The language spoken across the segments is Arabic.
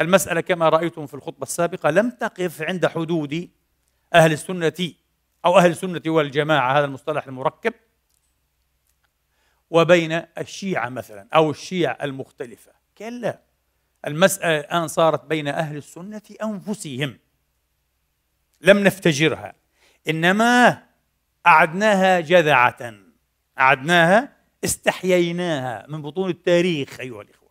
المسألة كما رأيتم في الخطبة السابقة لم تقف عند حدود أهل السنة أو أهل السنة والجماعة هذا المصطلح المركب وبين الشيعة مثلا أو الشيعة المختلفة كلا المسألة الآن صارت بين أهل السنة أنفسهم لم نفتجرها إنما أعدناها جذعة أعدناها استحييناها من بطون التاريخ أيها الإخوة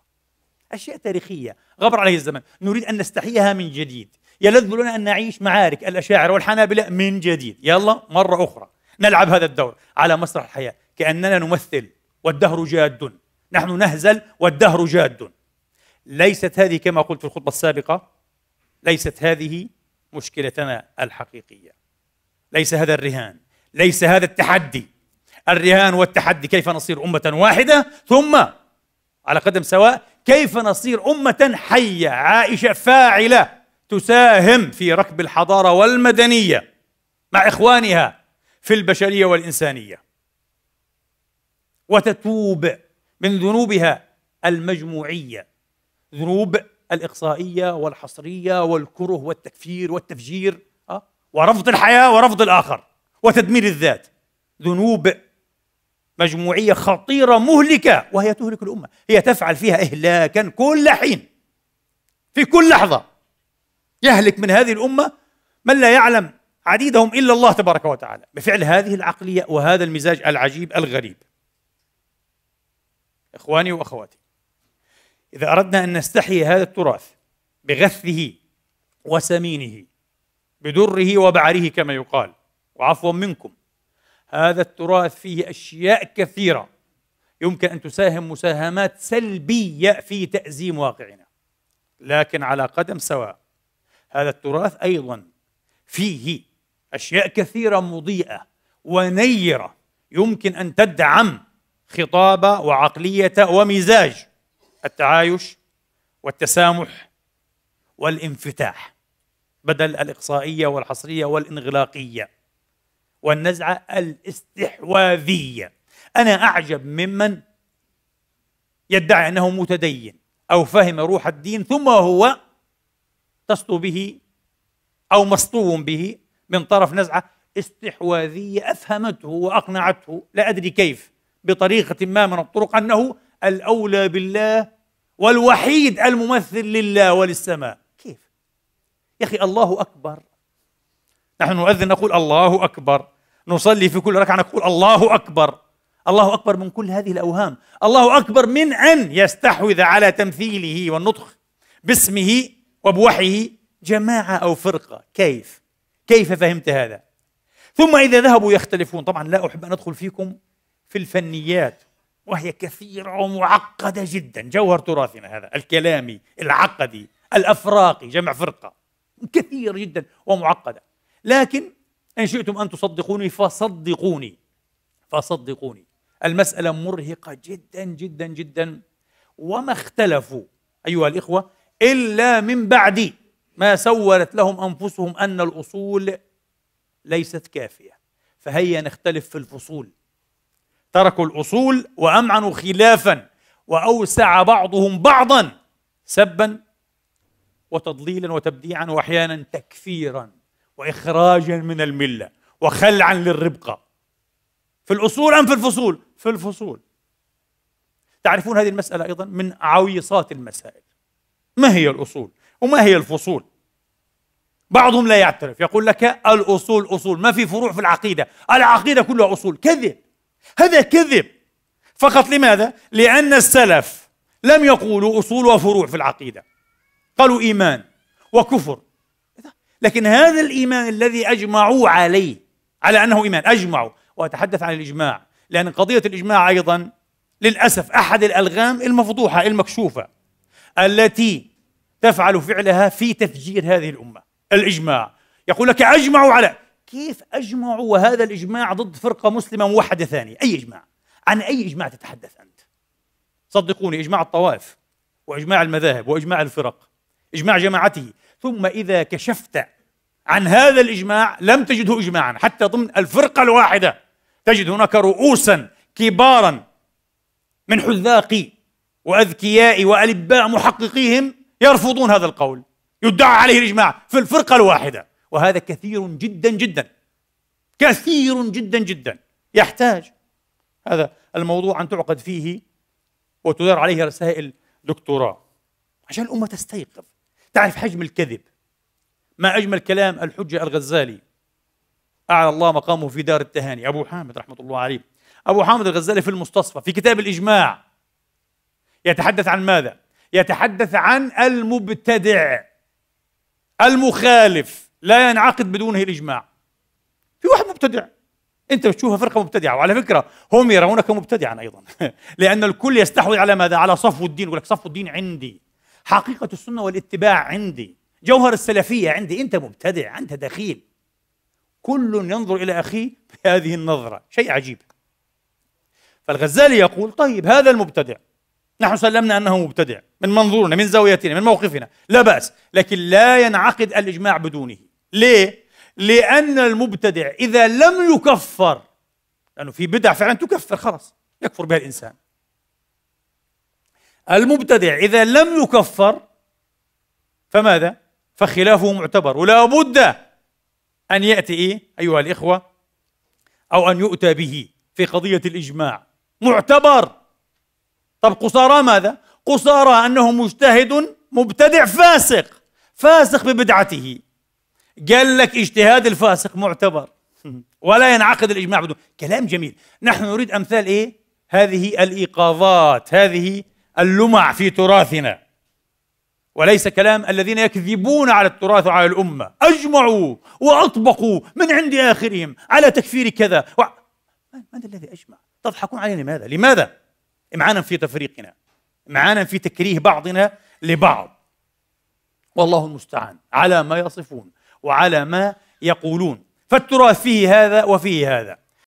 أشياء تاريخية غبر عليه الزمن نريد أن نستحيها من جديد يلذ لنا أن نعيش معارك الأشاعرة والحنابلة من جديد يلا مرة أخرى نلعب هذا الدور على مسرح الحياة كأننا نمثل والدهر جاد نحن نهزل والدهر جاد ليست هذه كما قلت في الخطبة السابقة ليست هذه مشكلتنا الحقيقية ليس هذا الرهان ليس هذا التحدي الرهان والتحدي كيف نصير أمة واحدة ثم على قدم سواء كيف نصير أمة حية عائشة فاعلة تساهم في ركب الحضارة والمدنية مع إخوانها في البشرية والإنسانية وتتوب من ذنوبها المجموعية ذنوب الإقصائية والحصرية والكره والتكفير والتفجير آه، ورفض الحياة ورفض الآخر وتدمير الذات ذنوب مجموعية خطيرة مهلكة وهي تهلك الأمة هي تفعل فيها إهلاكا كل حين في كل لحظة يهلك من هذه الأمة من لا يعلم عديدهم إلا الله تبارك وتعالى بفعل هذه العقلية وهذا المزاج العجيب الغريب إخواني وأخواتي إذا أردنا أن نستحيي هذا التراث بغثه وسمينه بدره وبعره كما يقال وعفوا منكم هذا التراث فيه اشياء كثيره يمكن ان تساهم مساهمات سلبيه في تازيم واقعنا لكن على قدم سواء هذا التراث ايضا فيه اشياء كثيره مضيئه ونيره يمكن ان تدعم خطاب وعقليه ومزاج التعايش والتسامح والانفتاح بدل الاقصائيه والحصريه والانغلاقيه والنزعة الاستحواذية أنا أعجب ممن يدعي أنه متدين أو فهم روح الدين ثم هو تسطو به أو مسطو به من طرف نزعة استحواذية أفهمته وأقنعته لا أدري كيف بطريقة ما من الطرق أنه الأولى بالله والوحيد الممثل لله وللسماء كيف؟ يا أخي الله أكبر نحن نؤذن نقول الله أكبر نصلي في كل ركعة نقول الله أكبر الله أكبر من كل هذه الأوهام الله أكبر من أن يستحوذ على تمثيله والنطق باسمه وبوحيه جماعة أو فرقة كيف؟ كيف فهمت هذا؟ ثم إذا ذهبوا يختلفون طبعا لا أحب أن أدخل فيكم في الفنيات وهي كثيرة ومعقدة جدا جوهر تراثنا هذا الكلامي العقدي الأفراقي جمع فرقة كثير جدا ومعقدة لكن إن شئتم أن تصدقوني فصدقوني فصدقوني المسألة مرهقة جدا جدا جدا وما اختلفوا أيها الإخوة إلا من بعد ما سولت لهم أنفسهم أن الأصول ليست كافية فهيا نختلف في الفصول تركوا الأصول وأمعنوا خلافا وأوسع بعضهم بعضا سبا وتضليلا وتبديعا وأحيانا تكفيرا وإخراجا من الملة وخلعا للربقة في الأصول أم في الفصول؟ في الفصول تعرفون هذه المسألة أيضا من عويصات المسائل ما هي الأصول وما هي الفصول بعضهم لا يعترف يقول لك الأصول أصول ما في فروع في العقيدة العقيدة كلها أصول كذب هذا كذب فقط لماذا؟ لأن السلف لم يقولوا أصول وفروع في العقيدة قالوا إيمان وكفر لكن هذا الإيمان الذي أجمعوا عليه على أنه إيمان أجمعوا وأتحدث عن الإجماع لأن قضية الإجماع أيضا للأسف أحد الألغام المفضوحة المكشوفة التي تفعل فعلها في تفجير هذه الأمة الإجماع يقول لك أجمعوا على كيف أجمعوا وهذا الإجماع ضد فرقة مسلمة موحدة ثانية أي إجماع عن أي إجماع تتحدث أنت صدقوني إجماع الطوائف وإجماع المذاهب وإجماع الفرق إجماع جماعته ثم إذا كشفت عن هذا الإجماع لم تجده إجماعا حتى ضمن الفرقة الواحدة تجد هناك رؤوسا كبارا من حذاقي وأذكياء وألباء محققيهم يرفضون هذا القول يدعى عليه الإجماع في الفرقة الواحدة وهذا كثير جدا جدا كثير جدا جدا يحتاج هذا الموضوع أن تعقد فيه وتدار عليه رسائل دكتوراه عشان الأمة تستيقظ تعرف حجم الكذب ما أجمل كلام الحجة الغزالي أعلى الله مقامه في دار التهاني أبو حامد رحمة الله عليه أبو حامد الغزالي في المستصفى في كتاب الإجماع يتحدث عن ماذا؟ يتحدث عن المبتدع المخالف لا ينعقد بدونه الإجماع في واحد مبتدع أنت بتشوفها فرقة مبتدعة وعلى فكرة هم يرونك مبتدعا أيضا لأن الكل يستحوذ على ماذا؟ على صفو الدين يقول لك صفو الدين عندي حقيقة السنة والاتباع عندي جوهر السلفية عندي أنت مبتدع أنت دخيل كل ينظر إلى أخيه بهذه النظرة شيء عجيب فالغزالي يقول طيب هذا المبتدع نحن سلمنا أنه مبتدع من منظورنا من زاويتنا من موقفنا لا بأس لكن لا ينعقد الإجماع بدونه ليه؟ لأن المبتدع إذا لم يكفر لأنه في بدع فعلا تكفر خلاص يكفر بها الإنسان المبتدع إذا لم يكفر فماذا؟ فخلافه معتبر ولا بد أن يأتي إيه؟ أيها الإخوة أو أن يؤتى به في قضية الإجماع معتبر طب قصارى ماذا؟ قصارى أنه مجتهد مبتدع فاسق فاسق ببدعته قال لك اجتهاد الفاسق معتبر ولا ينعقد الإجماع بدون كلام جميل نحن نريد أمثال إيه؟ هذه الإيقاظات هذه اللمع في تراثنا وليس كلام الذين يكذبون على التراث وعلى الأمة أجمعوا وأطبقوا من عند آخرهم على تكفير كذا و... من الذي أجمع؟ تضحكون علينا لماذا؟ لماذا؟ إمعانا في تفريقنا إمعانا في تكريه بعضنا لبعض والله المستعان على ما يصفون وعلى ما يقولون فالتراث فيه هذا وفيه هذا